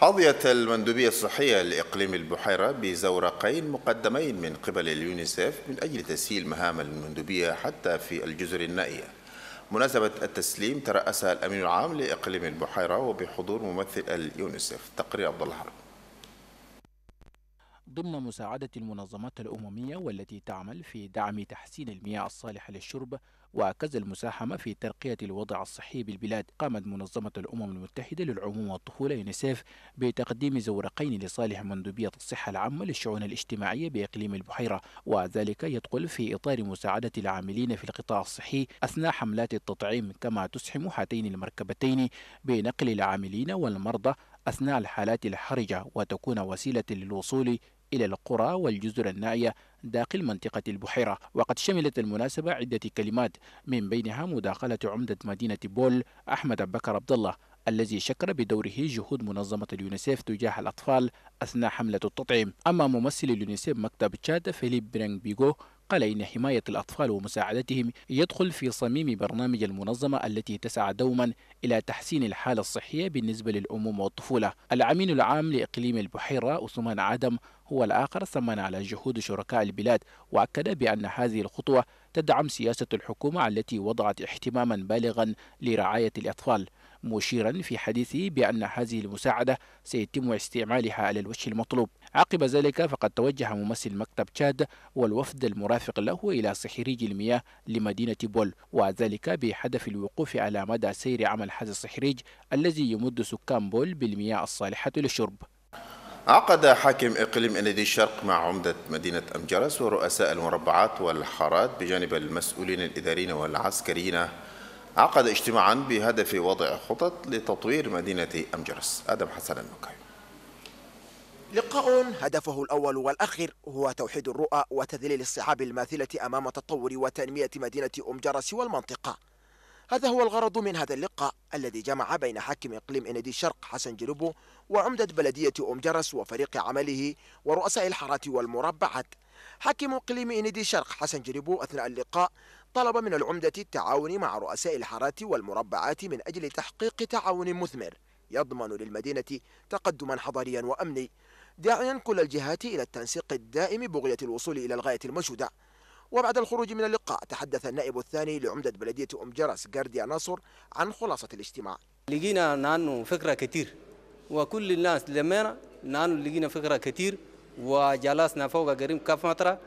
حظيت المندوبية الصحية لإقليم البحيرة بزورقين مقدمين من قبل اليونيسف من أجل تسهيل مهام المندوبية حتى في الجزر النائية مناسبة التسليم ترأسها الأمين العام لإقليم البحيرة وبحضور ممثل اليونيسف تقرير عبد الحرب ضمن مساعدة المنظمات الأممية والتي تعمل في دعم تحسين المياه الصالحة للشرب وكذا المساهمة في ترقية الوضع الصحي بالبلاد قامت منظمة الأمم المتحدة للعموم والطفولة يونيسيف بتقديم زورقين لصالح مندوبية الصحة العامة للشؤون الاجتماعية بإقليم البحيرة وذلك يدخل في إطار مساعدة العاملين في القطاع الصحي أثناء حملات التطعيم كما تسهم هاتين المركبتين بنقل العاملين والمرضى أثناء الحالات الحرجة وتكون وسيلة للوصول إلى القرى والجزر النائية داخل منطقة البحيرة وقد شملت المناسبة عدة كلمات من بينها مداخلة عمدة مدينة بول أحمد بكر عبد الله الذي شكر بدوره جهود منظمة اليونيسيف تجاه الأطفال أثناء حملة التطعيم أما ممثل اليونيسيف مكتب تشاد فيليب برينج بيغو قال إن حماية الأطفال ومساعدتهم يدخل في صميم برنامج المنظمة التي تسعى دوما إلى تحسين الحالة الصحية بالنسبة للأمومة والطفولة العميل العام لإقليم البحيرة أسمان عدم هو الآخر ثمن على جهود شركاء البلاد وأكد بأن هذه الخطوة تدعم سياسة الحكومة التي وضعت اهتماما بالغا لرعاية الأطفال مشيرا في حديثه بأن هذه المساعدة سيتم استعمالها على الوجه المطلوب عقب ذلك فقد توجه ممثل مكتب تشاد والوفد المرافق له إلى صحريج المياه لمدينة بول وذلك بهدف الوقوف على مدى سير عمل هذا الصحريج الذي يمد سكان بول بالمياه الصالحة للشرب عقد حاكم إقليم إندي الشرق مع عمدة مدينة أمجرس ورؤساء المربعات والحارات بجانب المسؤولين الإداريين والعسكريين عقد اجتماعا بهدف وضع خطط لتطوير مدينة أمجرس أدم حسن النكاي لقاء هدفه الأول والأخير هو توحيد الرؤى وتذليل الصعاب الماثلة أمام تطور وتنمية مدينة أم جرس والمنطقة هذا هو الغرض من هذا اللقاء الذي جمع بين حاكم إقليم إندي الشرق حسن جلوبو وعمدة بلدية أم جرس وفريق عمله ورؤساء الحارات والمربعات حاكم اقليم انيدي الشرق حسن جريبو اثناء اللقاء طلب من العمدة التعاون مع رؤساء الحارات والمربعات من اجل تحقيق تعاون مثمر يضمن للمدينة تقدما حضاريا وامني داعيا كل الجهات الى التنسيق الدائم بغية الوصول الى الغاية المشودة وبعد الخروج من اللقاء تحدث النائب الثاني لعمدة بلدية أم جرس جارديا ناصر عن خلاصة الاجتماع لقينا نانو فكرة كثير وكل الناس لما لقينا فكرة كثير وجلسنا فوق قريب كف فترة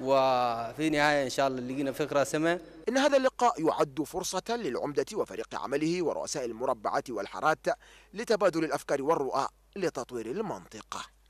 وفي نهاية إن شاء الله لقينا فكرة سمة إن هذا اللقاء يعد فرصة للعمدة وفريق عمله ورؤساء المربعات والحارات لتبادل الأفكار والرؤى لتطوير المنطقة